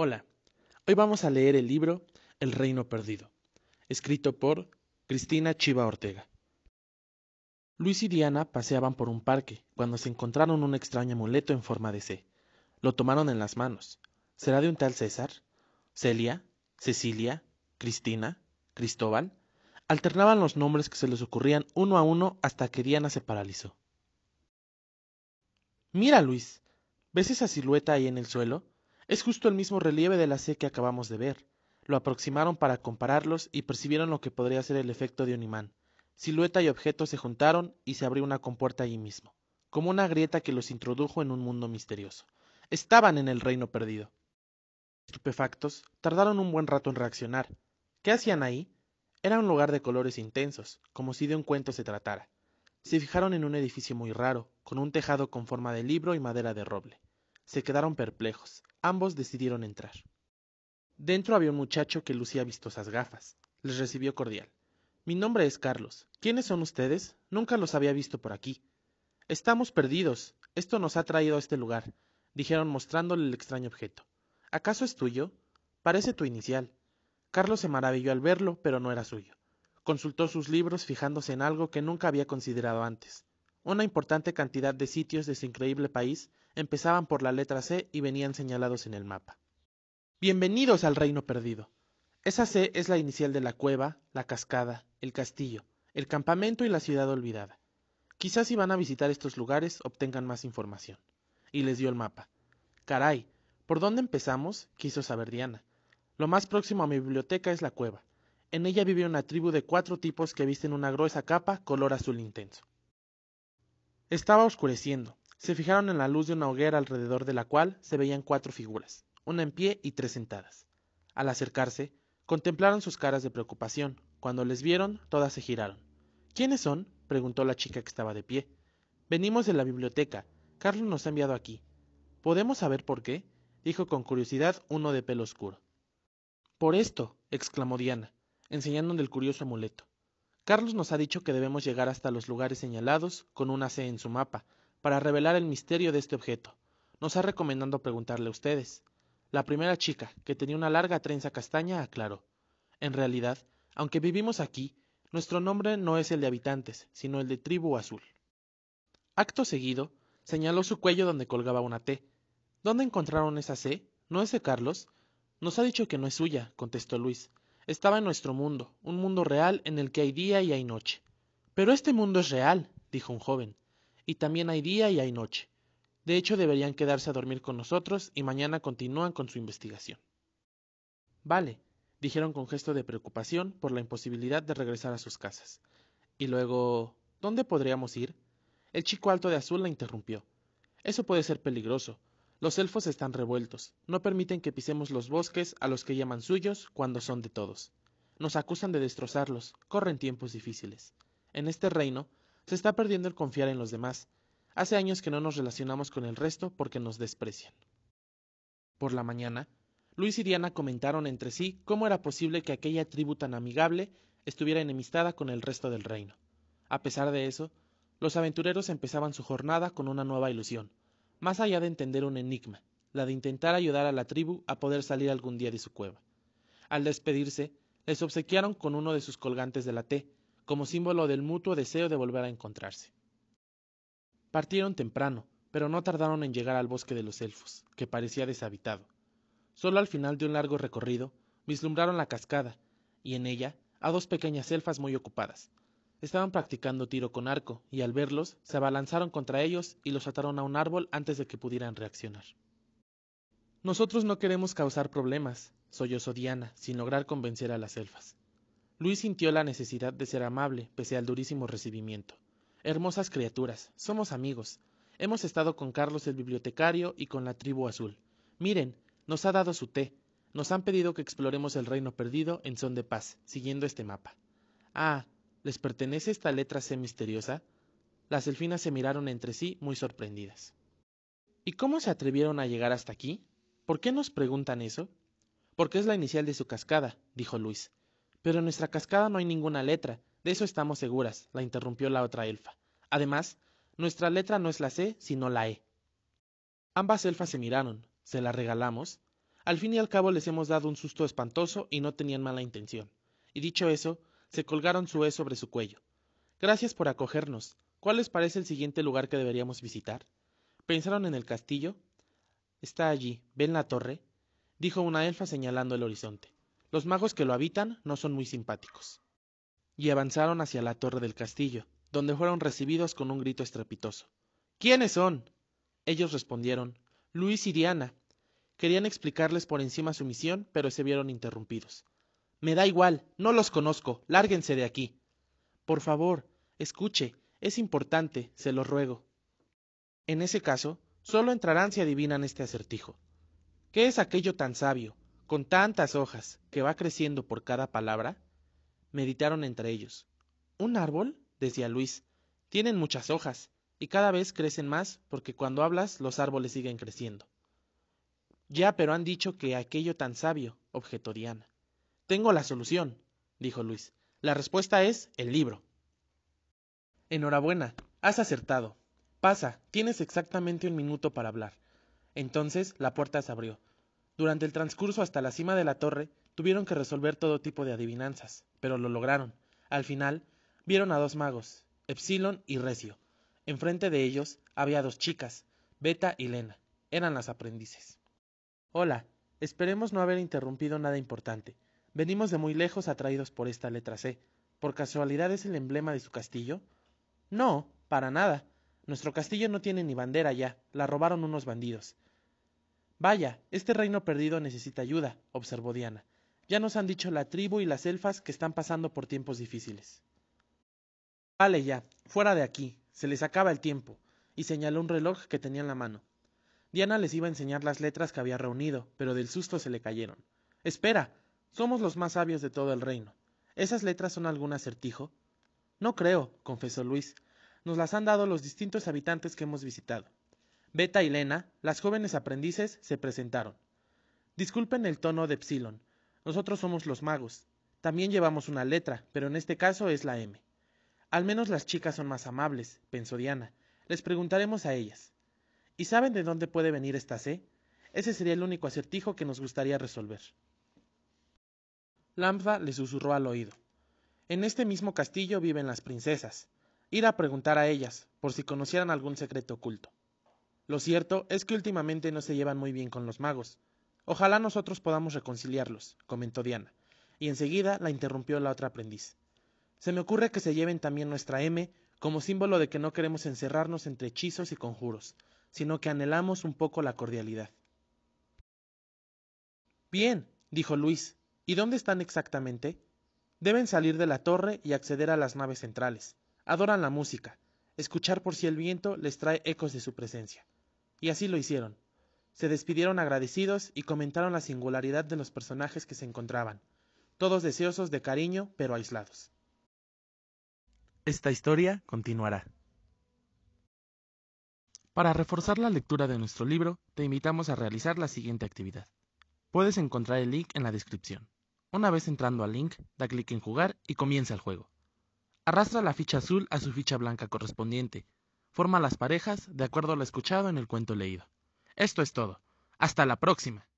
Hola, hoy vamos a leer el libro El Reino Perdido, escrito por Cristina Chiva Ortega. Luis y Diana paseaban por un parque cuando se encontraron un extraño amuleto en forma de C. Lo tomaron en las manos. ¿Será de un tal César? ¿Celia? ¿Cecilia? ¿Cristina? ¿Cristóbal? Alternaban los nombres que se les ocurrían uno a uno hasta que Diana se paralizó. Mira, Luis, ¿ves esa silueta ahí en el suelo? Es justo el mismo relieve de la C que acabamos de ver. Lo aproximaron para compararlos y percibieron lo que podría ser el efecto de un imán. Silueta y objeto se juntaron y se abrió una compuerta allí mismo, como una grieta que los introdujo en un mundo misterioso. Estaban en el reino perdido. Estupefactos, tardaron un buen rato en reaccionar. ¿Qué hacían ahí? Era un lugar de colores intensos, como si de un cuento se tratara. Se fijaron en un edificio muy raro, con un tejado con forma de libro y madera de roble. Se quedaron perplejos. Ambos decidieron entrar. Dentro había un muchacho que lucía vistosas gafas. Les recibió cordial. Mi nombre es Carlos. ¿Quiénes son ustedes? Nunca los había visto por aquí. Estamos perdidos. Esto nos ha traído a este lugar, dijeron mostrándole el extraño objeto. ¿Acaso es tuyo? Parece tu inicial. Carlos se maravilló al verlo, pero no era suyo. Consultó sus libros fijándose en algo que nunca había considerado antes. Una importante cantidad de sitios de ese increíble país empezaban por la letra C y venían señalados en el mapa. Bienvenidos al reino perdido. Esa C es la inicial de la cueva, la cascada, el castillo, el campamento y la ciudad olvidada. Quizás si van a visitar estos lugares obtengan más información. Y les dio el mapa. Caray, ¿por dónde empezamos? quiso saber Diana. Lo más próximo a mi biblioteca es la cueva. En ella vive una tribu de cuatro tipos que visten una gruesa capa color azul intenso. Estaba oscureciendo. Se fijaron en la luz de una hoguera alrededor de la cual se veían cuatro figuras, una en pie y tres sentadas. Al acercarse, contemplaron sus caras de preocupación. Cuando les vieron, todas se giraron. ¿Quiénes son? preguntó la chica que estaba de pie. Venimos de la biblioteca. Carlos nos ha enviado aquí. ¿Podemos saber por qué? dijo con curiosidad uno de pelo oscuro. Por esto, exclamó Diana, enseñándole el curioso amuleto. Carlos nos ha dicho que debemos llegar hasta los lugares señalados con una C en su mapa, para revelar el misterio de este objeto. Nos ha recomendado preguntarle a ustedes. La primera chica, que tenía una larga trenza castaña, aclaró. En realidad, aunque vivimos aquí, nuestro nombre no es el de habitantes, sino el de tribu azul. Acto seguido, señaló su cuello donde colgaba una T. ¿Dónde encontraron esa C? ¿No es de Carlos? Nos ha dicho que no es suya, contestó Luis estaba en nuestro mundo, un mundo real en el que hay día y hay noche. Pero este mundo es real, dijo un joven, y también hay día y hay noche. De hecho, deberían quedarse a dormir con nosotros y mañana continúan con su investigación. Vale, dijeron con gesto de preocupación por la imposibilidad de regresar a sus casas. Y luego. ¿Dónde podríamos ir? El chico alto de azul la interrumpió. Eso puede ser peligroso. Los elfos están revueltos, no permiten que pisemos los bosques a los que llaman suyos cuando son de todos. Nos acusan de destrozarlos, corren tiempos difíciles. En este reino, se está perdiendo el confiar en los demás. Hace años que no nos relacionamos con el resto porque nos desprecian. Por la mañana, Luis y Diana comentaron entre sí cómo era posible que aquella tribu tan amigable estuviera enemistada con el resto del reino. A pesar de eso, los aventureros empezaban su jornada con una nueva ilusión, más allá de entender un enigma, la de intentar ayudar a la tribu a poder salir algún día de su cueva. Al despedirse, les obsequiaron con uno de sus colgantes de la como símbolo del mutuo deseo de volver a encontrarse. Partieron temprano, pero no tardaron en llegar al bosque de los elfos, que parecía deshabitado. Solo al final de un largo recorrido, vislumbraron la cascada, y en ella a dos pequeñas elfas muy ocupadas, Estaban practicando tiro con arco, y al verlos, se abalanzaron contra ellos y los ataron a un árbol antes de que pudieran reaccionar. Nosotros no queremos causar problemas, sollozó Diana, sin lograr convencer a las elfas. Luis sintió la necesidad de ser amable, pese al durísimo recibimiento. Hermosas criaturas, somos amigos. Hemos estado con Carlos el bibliotecario y con la tribu azul. Miren, nos ha dado su té. Nos han pedido que exploremos el reino perdido en son de paz, siguiendo este mapa. Ah, ¿Les pertenece esta letra C misteriosa? Las elfinas se miraron entre sí muy sorprendidas. ¿Y cómo se atrevieron a llegar hasta aquí? ¿Por qué nos preguntan eso? Porque es la inicial de su cascada, dijo Luis. Pero en nuestra cascada no hay ninguna letra, de eso estamos seguras, la interrumpió la otra elfa. Además, nuestra letra no es la C, sino la E. Ambas elfas se miraron, se la regalamos. Al fin y al cabo les hemos dado un susto espantoso y no tenían mala intención. Y dicho eso, se colgaron su E sobre su cuello. Gracias por acogernos. ¿Cuál les parece el siguiente lugar que deberíamos visitar? ¿Pensaron en el castillo? Está allí. ¿Ven la torre? dijo una elfa señalando el horizonte. Los magos que lo habitan no son muy simpáticos. Y avanzaron hacia la torre del castillo, donde fueron recibidos con un grito estrepitoso. ¿Quiénes son? Ellos respondieron Luis y Diana. Querían explicarles por encima su misión, pero se vieron interrumpidos. Me da igual, no los conozco, lárguense de aquí. Por favor, escuche, es importante, se lo ruego. En ese caso, solo entrarán si adivinan este acertijo. ¿Qué es aquello tan sabio, con tantas hojas, que va creciendo por cada palabra? Meditaron entre ellos. ¿Un árbol? decía Luis. Tienen muchas hojas, y cada vez crecen más porque cuando hablas los árboles siguen creciendo. Ya, pero han dicho que aquello tan sabio, objetó Diana. Tengo la solución, dijo Luis. La respuesta es el libro. Enhorabuena, has acertado. Pasa, tienes exactamente un minuto para hablar. Entonces la puerta se abrió. Durante el transcurso hasta la cima de la torre, tuvieron que resolver todo tipo de adivinanzas, pero lo lograron. Al final, vieron a dos magos, Epsilon y Recio. Enfrente de ellos había dos chicas, Beta y Lena. Eran las aprendices. Hola, esperemos no haber interrumpido nada importante, Venimos de muy lejos atraídos por esta letra C. ¿Por casualidad es el emblema de su castillo? No, para nada. Nuestro castillo no tiene ni bandera ya, la robaron unos bandidos. Vaya, este reino perdido necesita ayuda, observó Diana. Ya nos han dicho la tribu y las elfas que están pasando por tiempos difíciles. Vale ya, fuera de aquí, se les acaba el tiempo, y señaló un reloj que tenía en la mano. Diana les iba a enseñar las letras que había reunido, pero del susto se le cayeron. Espera, somos los más sabios de todo el reino. ¿Esas letras son algún acertijo? No creo, confesó Luis. Nos las han dado los distintos habitantes que hemos visitado. Beta y Lena, las jóvenes aprendices, se presentaron. Disculpen el tono de Epsilon. Nosotros somos los magos. También llevamos una letra, pero en este caso es la M. Al menos las chicas son más amables, pensó Diana. Les preguntaremos a ellas. ¿Y saben de dónde puede venir esta C? Ese sería el único acertijo que nos gustaría resolver. Lampa le susurró al oído. En este mismo castillo viven las princesas. Ir a preguntar a ellas, por si conocieran algún secreto oculto. Lo cierto es que últimamente no se llevan muy bien con los magos. Ojalá nosotros podamos reconciliarlos, comentó Diana, y enseguida la interrumpió la otra aprendiz. Se me ocurre que se lleven también nuestra M como símbolo de que no queremos encerrarnos entre hechizos y conjuros, sino que anhelamos un poco la cordialidad. Bien, dijo Luis, ¿Y dónde están exactamente? Deben salir de la torre y acceder a las naves centrales. Adoran la música. Escuchar por si el viento les trae ecos de su presencia. Y así lo hicieron. Se despidieron agradecidos y comentaron la singularidad de los personajes que se encontraban, todos deseosos de cariño pero aislados. Esta historia continuará. Para reforzar la lectura de nuestro libro, te invitamos a realizar la siguiente actividad. Puedes encontrar el link en la descripción. Una vez entrando al link, da clic en jugar y comienza el juego. Arrastra la ficha azul a su ficha blanca correspondiente. Forma las parejas de acuerdo a lo escuchado en el cuento leído. Esto es todo. Hasta la próxima.